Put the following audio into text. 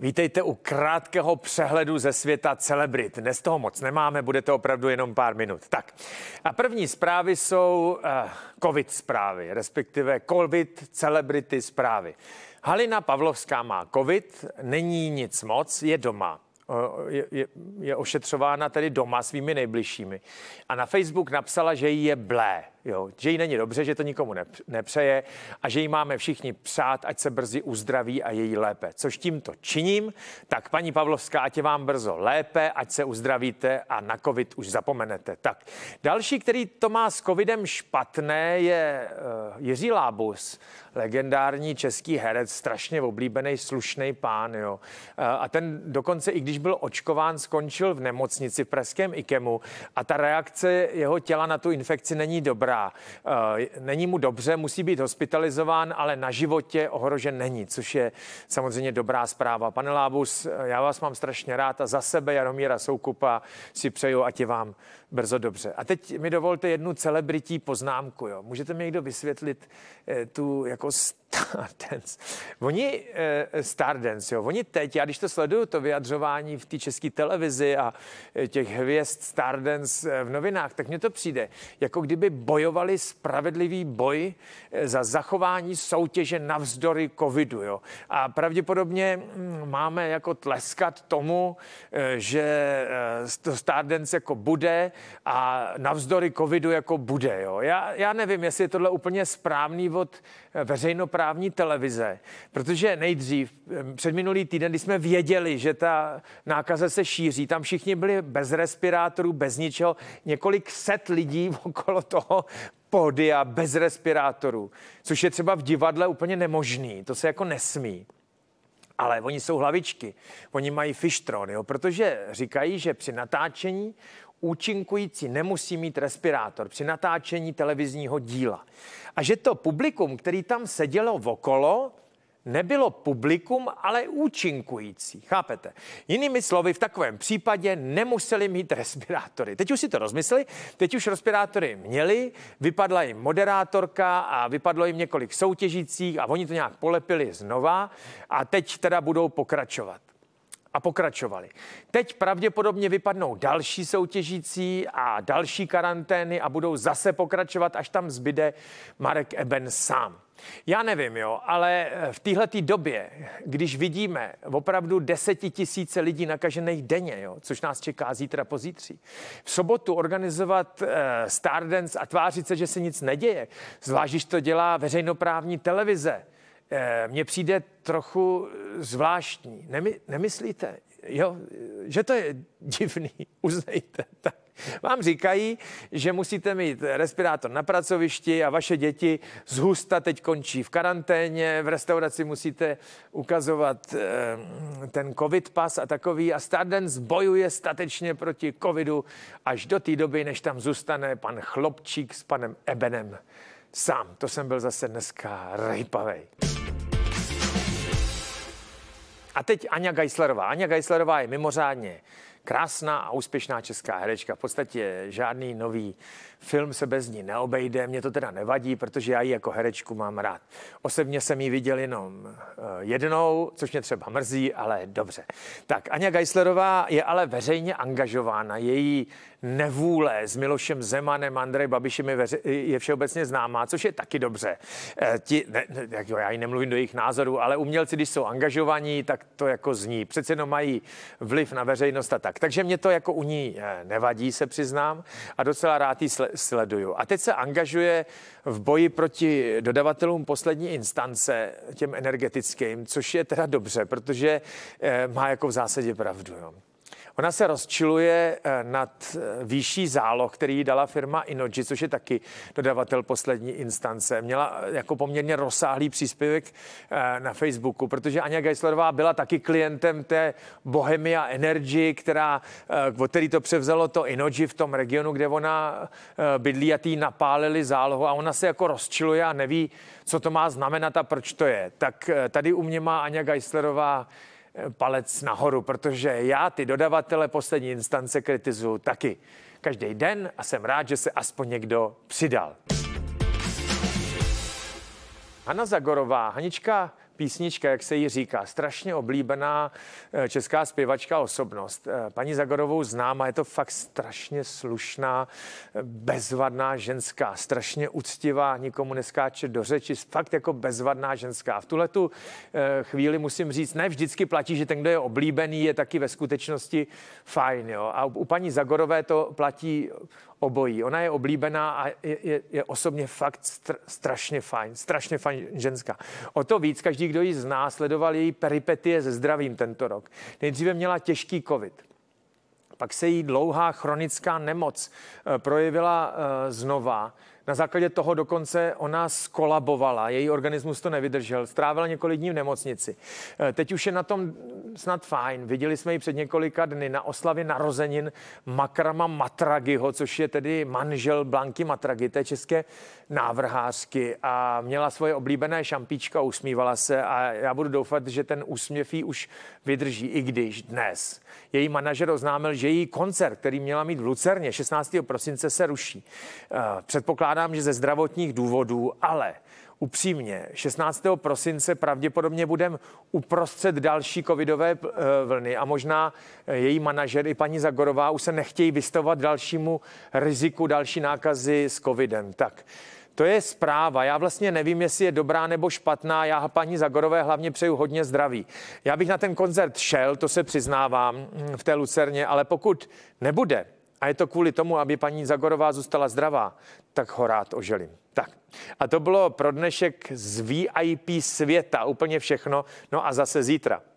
Vítejte u krátkého přehledu ze světa celebrit. Dnes toho moc nemáme, bude to opravdu jenom pár minut. Tak a první zprávy jsou uh, covid zprávy, respektive covid celebrity zprávy. Halina Pavlovská má covid, není nic moc, je doma. Eh, je, je, je ošetřována tedy doma svými nejbližšími. A na Facebook napsala, že jí je blé jo, že jí není dobře, že to nikomu nepřeje a že jí máme všichni přát, ať se brzy uzdraví a její lépe. Což tímto činím, tak paní Pavlovská, ať je vám brzo lépe, ať se uzdravíte a na covid už zapomenete. Tak další, který to má s covidem špatné, je uh, Jiří Lábus, legendární český herec, strašně oblíbený, slušný pán. Jo. Uh, a ten dokonce, i když byl očkován, skončil v nemocnici v Preském IKEMu a ta reakce jeho těla na tu infekci není dobrá umírá. Eh, není mu dobře, musí být hospitalizován, ale na životě ohrožen není, což je samozřejmě dobrá zpráva. Pane Lábus, eh, já vás mám strašně rád a za sebe Jaromíra Soukupa si přeju, ať je vám brzo dobře. A teď mi dovolte jednu celebritní poznámku. Jo. Můžete mi někdo vysvětlit eh, tu jako Stardance. Oni, e, Stardance, jo, oni teď, já když to sleduju, to vyjadřování v té české televizi a eh, těch hvězd Stardance eh, v novinách, tak mně to přijde, jako kdyby bojovali spravedlivý boj za zachování soutěže navzdory covidu, jo. A pravděpodobně hm, máme jako tleskat tomu, že to Stardance jako bude a navzdory covidu jako bude, jo. Já, já nevím, jestli je tohle úplně správný od veřejnoprávní veřejnoprávní televize, protože nejdřív, před minulý týden, kdy jsme věděli, že ta nákaze se šíří, tam všichni byli bez respirátorů, bez ničeho, několik set lidí okolo toho pódia bez respirátorů, což je třeba v divadle úplně nemožný, to se jako nesmí. Ale oni jsou hlavičky, oni mají fištron, jo, protože říkají, že při natáčení účinkující nemusí mít respirátor při natáčení televizního díla. A že to publikum, který tam sedělo okolo, nebylo publikum, ale účinkující. Chápete? Jinými slovy, v takovém případě nemuseli mít respirátory. Teď už si to rozmysleli, teď už respirátory měli, vypadla jim moderátorka a vypadlo jim několik soutěžících a oni to nějak polepili znova a teď teda budou pokračovat a pokračovali. Teď pravděpodobně vypadnou další soutěžící a další karantény a budou zase pokračovat, až tam zbyde Marek Eben sám. Já nevím, jo, ale eh, v téhle době, když vidíme opravdu desetitisíce lidí nakažených denně, jo, což nás čeká zítra pozítří, v sobotu organizovat e, Stardance a tvářit se, že se nic neděje, zvlášť, když to dělá veřejnoprávní televize, Eh, mně přijde trochu zvláštní. Nemy, nemyslíte, jo, že to je divný, uznejte. Tak. Vám říkají, že musíte mít respirátor na pracovišti a vaše děti z teď končí v karanténě, v restauraci musíte ukazovat eh, ten covid pas a takový a Stardance bojuje statečně proti covidu až do té doby, než tam zůstane pan Chlopčík s panem Ebenem sám. To jsem byl zase dneska rejpavej. A teď Anja Geislerová. Anja Geislerová je mimořádně Krásná a úspěšná česká herečka. V podstatě žádný nový film se bez ní neobejde. Mě to teda nevadí, protože já ji jako herečku mám rád. Osobně jsem ji viděl jenom eh, jednou, což mě třeba mrzí, ale dobře. Tak, Anja Geislerová je ale veřejně angažována. Její nevůle s Milošem Zemanem, Andrej Babišem je, veře- je všeobecně známá, což je taky dobře. E, ti, ne, ne, jak jo, já ji nemluvím do jejich názoru, ale umělci, když jsou angažovaní, tak to jako zní. Přece jenom mají vliv na veřejnost a tak tak. Takže mě to jako u ní eh, nevadí, se přiznám, a docela rád ji sleduju. A teď se angažuje v boji proti dodavatelům poslední instance, těm energetickým, což je teda dobře, protože eh, má jako v zásadě pravdu. Jo. Ona se rozčiluje eh, nad eh, výší záloh, který jí dala firma Inoji, což je taky dodavatel poslední instance. Měla eh, jako poměrně rozsáhlý příspěvek na Facebooku, protože Anja Geislerová byla taky klientem té Bohemia Energy, která, od který to převzalo to Inoji v tom regionu, kde ona bydlí a tý napálili zálohu a ona se jako rozčiluje a neví, co to má znamenat a proč to je. Tak tady u mě má Anja Geislerová palec nahoru, protože já ty dodavatele poslední instance kritizuju taky. Každý den a jsem rád, že se aspoň někdo přidal. Hanna Zagorová, Hanička, písnička, jak se jí říká, strašně oblíbená eh, česká zpěvačka osobnost. Eh, paní Zagorovou známa, je to fakt strašně slušná, eh, bezvadná ženská, strašně úctivá, nikomu neskáče do řeči, fakt jako bezvadná ženská. V tuhle tu chvíli musím říct, ne vždycky platí, že ten, kdo je oblíbený, je taky ve skutečnosti fajn. Jo? A u paní Zagorové to platí obojí. Ona je oblíbená a je, je, je osobně fakt str, strašně fajn, strašně fajn ženská. O to víc každý, kdo ji zná, sledoval její peripetie se zdravím tento rok. Nejdříve měla těžký covid. Pak se jí dlouhá chronická nemoc eh, projevila eh, znova. Na základě toho dokonce ona skolabovala, její organismus to nevydržel, strávila několik dní v nemocnici. Eh, teď už je na tom snad fajn. Viděli jsme ji před několika dny na oslavě narozenin Makrama Matragiho, což je tedy manžel Blanky Matragi, té české návrhářky a měla svoje oblíbené šampíčka, usmívala se a já budu doufat, že ten úsměv jí už vydrží, i když dnes. Její manažer oznámil, že její koncert, který měla mít v Lucerně 16. prosince, se ruší. Eh, předpokládá předpokládám, že ze zdravotních důvodů, ale upřímně, 16. prosince pravděpodobně budeme uprostřed další covidové eh, vlny a možná eh, její manažer i paní Zagorová už se nechtějí vystavovat dalšímu riziku další nákazy s covidem. Tak to je zpráva. Já vlastně nevím, jestli je dobrá nebo špatná. Já paní Zagorové hlavně přeju hodně zdraví. Já bych na ten koncert šel, to se přiznávám hm, v té Lucerně, ale pokud nebude, a je to kvůli tomu, aby paní Zagorová zůstala zdravá, tak ho rád oželím. Tak a to bylo pro dnešek z VIP světa úplně všechno, no a zase zítra.